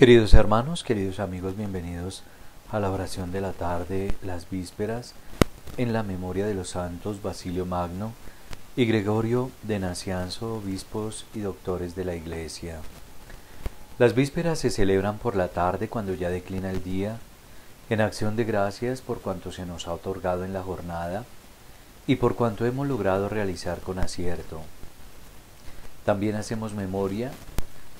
Queridos hermanos, queridos amigos, bienvenidos a la oración de la tarde, las vísperas, en la memoria de los santos Basilio Magno y Gregorio de Nacianzo, obispos y doctores de la Iglesia. Las vísperas se celebran por la tarde cuando ya declina el día, en acción de gracias por cuanto se nos ha otorgado en la jornada y por cuanto hemos logrado realizar con acierto. También hacemos memoria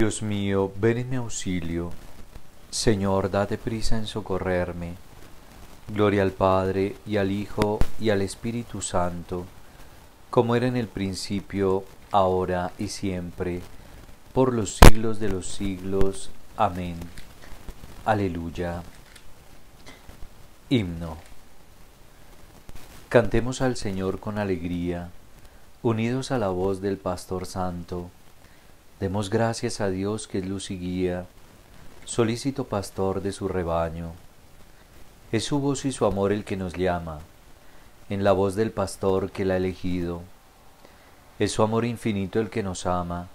Dios mío, ven en mi auxilio. Señor, date prisa en socorrerme. Gloria al Padre, y al Hijo, y al Espíritu Santo, como era en el principio, ahora y siempre, por los siglos de los siglos. Amén. Aleluya. Himno. Cantemos al Señor con alegría, unidos a la voz del Pastor Santo Demos gracias a Dios que es luz y guía, solícito pastor de su rebaño. Es su voz y su amor el que nos llama, en la voz del pastor que la ha elegido. Es su amor infinito el que nos ama,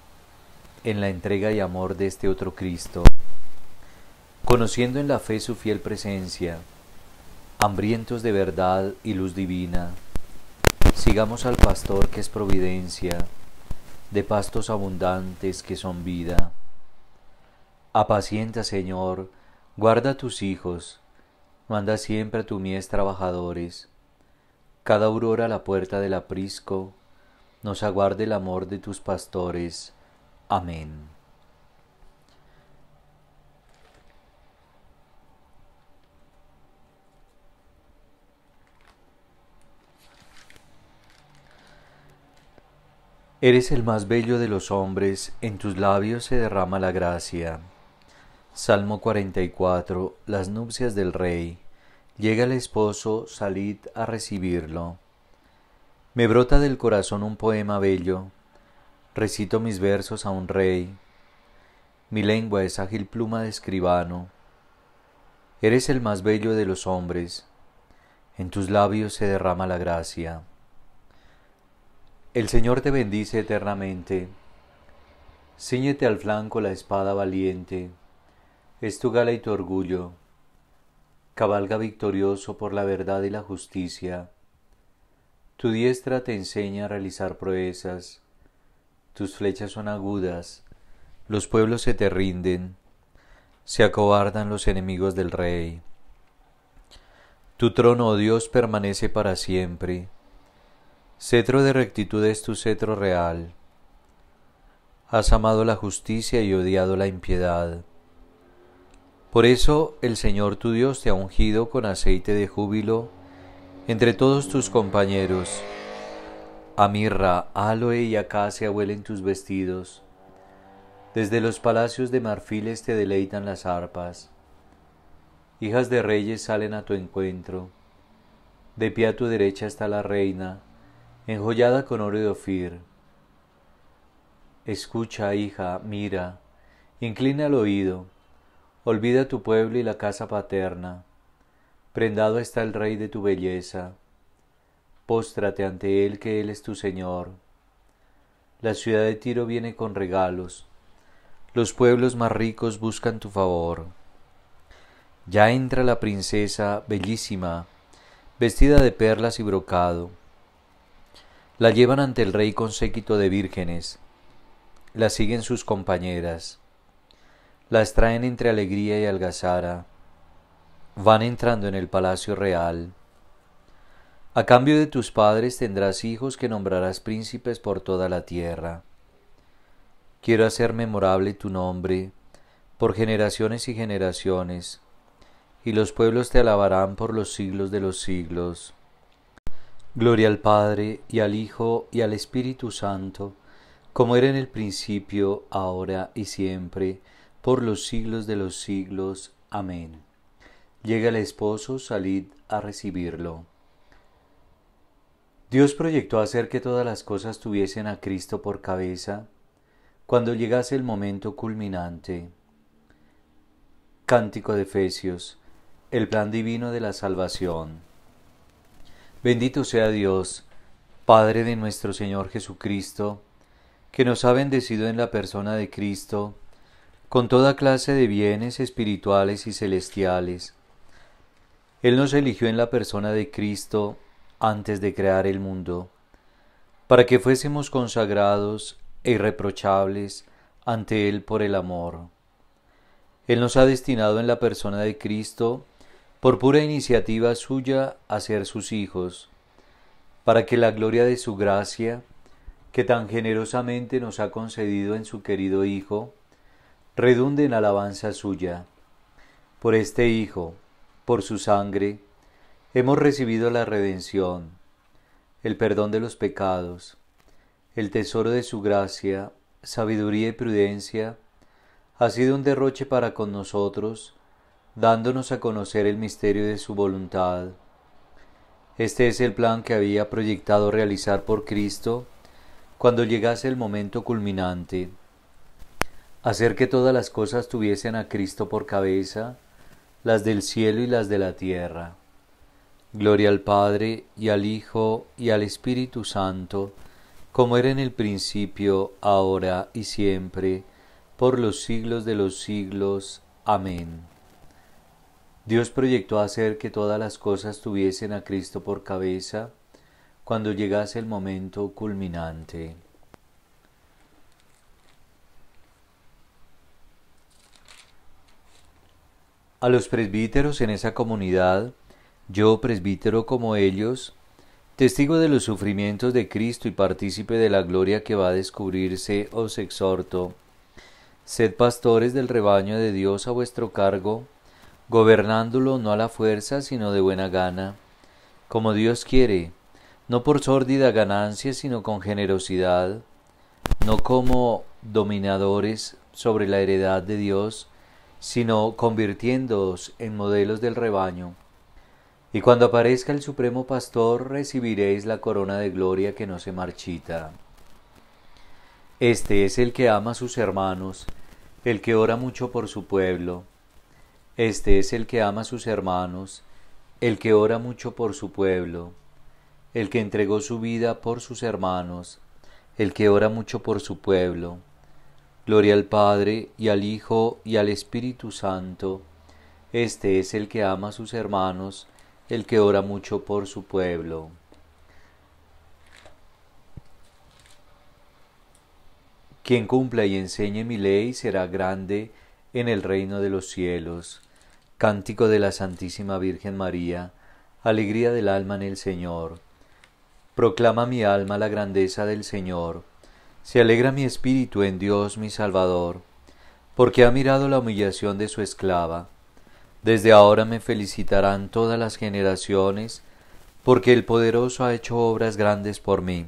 en la entrega y amor de este otro Cristo. Conociendo en la fe su fiel presencia, hambrientos de verdad y luz divina, sigamos al pastor que es providencia de pastos abundantes que son vida. Apacienta, Señor, guarda a tus hijos, manda siempre a tu mies trabajadores. Cada aurora a la puerta del aprisco, nos aguarde el amor de tus pastores. Amén. Eres el más bello de los hombres, en tus labios se derrama la gracia. Salmo 44. Las nupcias del rey. Llega el esposo, salid a recibirlo. Me brota del corazón un poema bello. Recito mis versos a un rey. Mi lengua es ágil pluma de escribano. Eres el más bello de los hombres. En tus labios se derrama la gracia. El Señor te bendice eternamente. Cíñete al flanco la espada valiente. Es tu gala y tu orgullo. Cabalga victorioso por la verdad y la justicia. Tu diestra te enseña a realizar proezas. Tus flechas son agudas. Los pueblos se te rinden. Se acobardan los enemigos del rey. Tu trono, oh Dios, permanece para siempre Cetro de rectitud es tu cetro real. Has amado la justicia y odiado la impiedad. Por eso el Señor tu Dios te ha ungido con aceite de júbilo entre todos tus compañeros. A mirra, aloe y acacia huelen tus vestidos. Desde los palacios de marfiles te deleitan las arpas. Hijas de reyes salen a tu encuentro. De pie a tu derecha está la reina enjollada con oro de Ofir. Escucha, hija, mira, inclina el oído, olvida tu pueblo y la casa paterna. Prendado está el Rey de tu belleza. Póstrate ante Él, que Él es tu Señor. La ciudad de Tiro viene con regalos. Los pueblos más ricos buscan tu favor. Ya entra la princesa, bellísima, vestida de perlas y brocado la llevan ante el rey con séquito de vírgenes, la siguen sus compañeras, las traen entre alegría y algazara, van entrando en el palacio real. A cambio de tus padres tendrás hijos que nombrarás príncipes por toda la tierra. Quiero hacer memorable tu nombre por generaciones y generaciones, y los pueblos te alabarán por los siglos de los siglos. Gloria al Padre y al Hijo y al Espíritu Santo, como era en el principio, ahora y siempre, por los siglos de los siglos. Amén. Llega el esposo, salid a recibirlo. Dios proyectó hacer que todas las cosas tuviesen a Cristo por cabeza cuando llegase el momento culminante. Cántico de Efesios, el plan divino de la salvación. Bendito sea Dios, Padre de nuestro Señor Jesucristo, que nos ha bendecido en la persona de Cristo con toda clase de bienes espirituales y celestiales. Él nos eligió en la persona de Cristo antes de crear el mundo, para que fuésemos consagrados e irreprochables ante Él por el amor. Él nos ha destinado en la persona de Cristo por pura iniciativa suya a ser sus hijos, para que la gloria de su gracia, que tan generosamente nos ha concedido en su querido Hijo, redunde en alabanza suya. Por este Hijo, por su sangre, hemos recibido la redención, el perdón de los pecados, el tesoro de su gracia, sabiduría y prudencia, ha sido un derroche para con nosotros, dándonos a conocer el misterio de su voluntad. Este es el plan que había proyectado realizar por Cristo cuando llegase el momento culminante. Hacer que todas las cosas tuviesen a Cristo por cabeza, las del cielo y las de la tierra. Gloria al Padre y al Hijo y al Espíritu Santo, como era en el principio, ahora y siempre, por los siglos de los siglos. Amén. Dios proyectó hacer que todas las cosas tuviesen a Cristo por cabeza cuando llegase el momento culminante. A los presbíteros en esa comunidad, yo presbítero como ellos, testigo de los sufrimientos de Cristo y partícipe de la gloria que va a descubrirse, os exhorto, sed pastores del rebaño de Dios a vuestro cargo, gobernándolo no a la fuerza, sino de buena gana, como Dios quiere, no por sórdida ganancia, sino con generosidad, no como dominadores sobre la heredad de Dios, sino convirtiéndoos en modelos del rebaño. Y cuando aparezca el Supremo Pastor recibiréis la corona de gloria que no se marchita. Este es el que ama a sus hermanos, el que ora mucho por su pueblo, este es el que ama a sus hermanos, el que ora mucho por su pueblo, el que entregó su vida por sus hermanos, el que ora mucho por su pueblo. Gloria al Padre y al Hijo y al Espíritu Santo. Este es el que ama a sus hermanos, el que ora mucho por su pueblo. Quien cumpla y enseñe mi ley será grande en el reino de los cielos. Cántico de la Santísima Virgen María, alegría del alma en el Señor. Proclama mi alma la grandeza del Señor. Se alegra mi espíritu en Dios mi Salvador, porque ha mirado la humillación de su esclava. Desde ahora me felicitarán todas las generaciones, porque el poderoso ha hecho obras grandes por mí.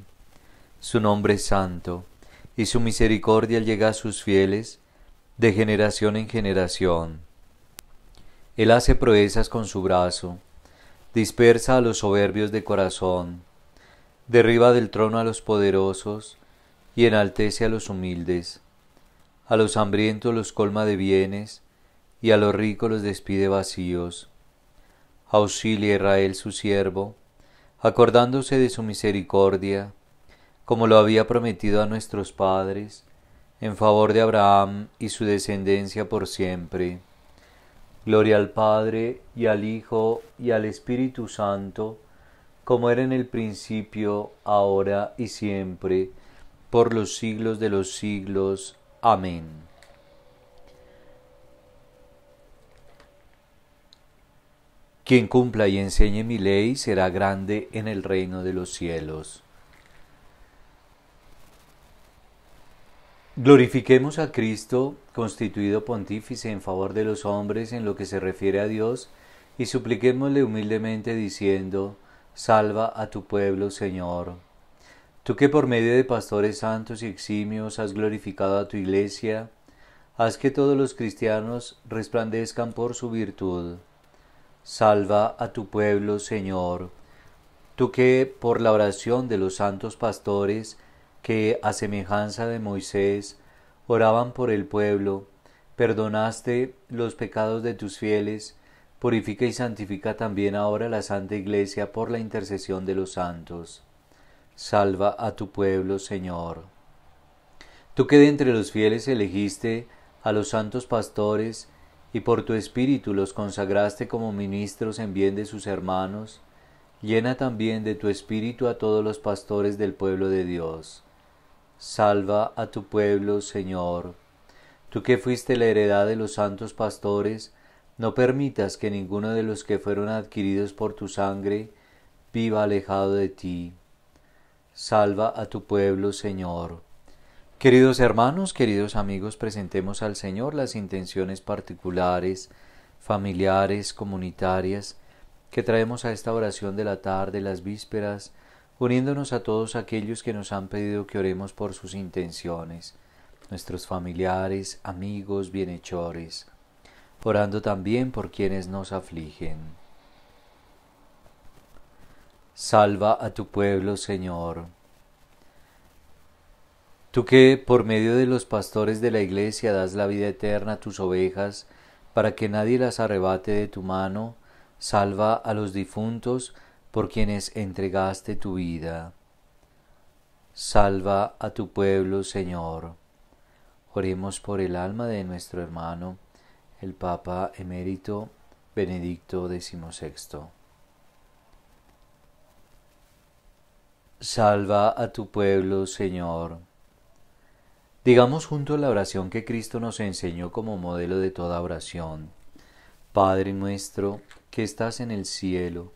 Su nombre es santo, y su misericordia llega a sus fieles de generación en generación. Él hace proezas con su brazo, dispersa a los soberbios de corazón, derriba del trono a los poderosos y enaltece a los humildes. A los hambrientos los colma de bienes y a los ricos los despide vacíos. Auxilia Israel su siervo, acordándose de su misericordia, como lo había prometido a nuestros padres, en favor de Abraham y su descendencia por siempre. Gloria al Padre y al Hijo y al Espíritu Santo, como era en el principio, ahora y siempre, por los siglos de los siglos. Amén. Quien cumpla y enseñe mi ley será grande en el reino de los cielos. Glorifiquemos a Cristo, constituido pontífice en favor de los hombres en lo que se refiere a Dios, y supliquémosle humildemente diciendo, Salva a tu pueblo, Señor. Tú que por medio de pastores santos y eximios has glorificado a tu iglesia, haz que todos los cristianos resplandezcan por su virtud. Salva a tu pueblo, Señor. Tú que por la oración de los santos pastores que, a semejanza de Moisés, oraban por el pueblo, perdonaste los pecados de tus fieles, purifica y santifica también ahora la Santa Iglesia por la intercesión de los santos. Salva a tu pueblo, Señor. Tú que de entre los fieles elegiste a los santos pastores, y por tu espíritu los consagraste como ministros en bien de sus hermanos, llena también de tu espíritu a todos los pastores del pueblo de Dios. Salva a tu pueblo, Señor. Tú que fuiste la heredad de los santos pastores, no permitas que ninguno de los que fueron adquiridos por tu sangre viva alejado de ti. Salva a tu pueblo, Señor. Queridos hermanos, queridos amigos, presentemos al Señor las intenciones particulares, familiares, comunitarias que traemos a esta oración de la tarde, las vísperas, uniéndonos a todos aquellos que nos han pedido que oremos por sus intenciones, nuestros familiares, amigos, bienhechores, orando también por quienes nos afligen. Salva a tu pueblo, Señor. Tú que por medio de los pastores de la Iglesia das la vida eterna a tus ovejas, para que nadie las arrebate de tu mano, salva a los difuntos, por quienes entregaste tu vida. Salva a tu pueblo, Señor. Oremos por el alma de nuestro hermano, el Papa emérito Benedicto XVI. Salva a tu pueblo, Señor. Digamos a la oración que Cristo nos enseñó como modelo de toda oración. Padre nuestro, que estás en el cielo,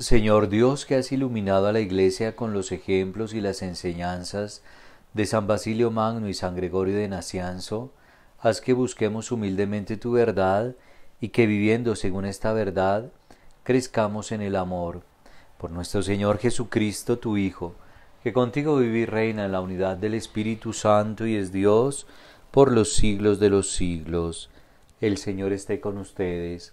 Señor Dios que has iluminado a la Iglesia con los ejemplos y las enseñanzas de San Basilio Magno y San Gregorio de Nacianzo, haz que busquemos humildemente tu verdad y que viviendo según esta verdad, crezcamos en el amor. Por nuestro Señor Jesucristo, tu Hijo, que contigo vive y reina en la unidad del Espíritu Santo y es Dios por los siglos de los siglos. El Señor esté con ustedes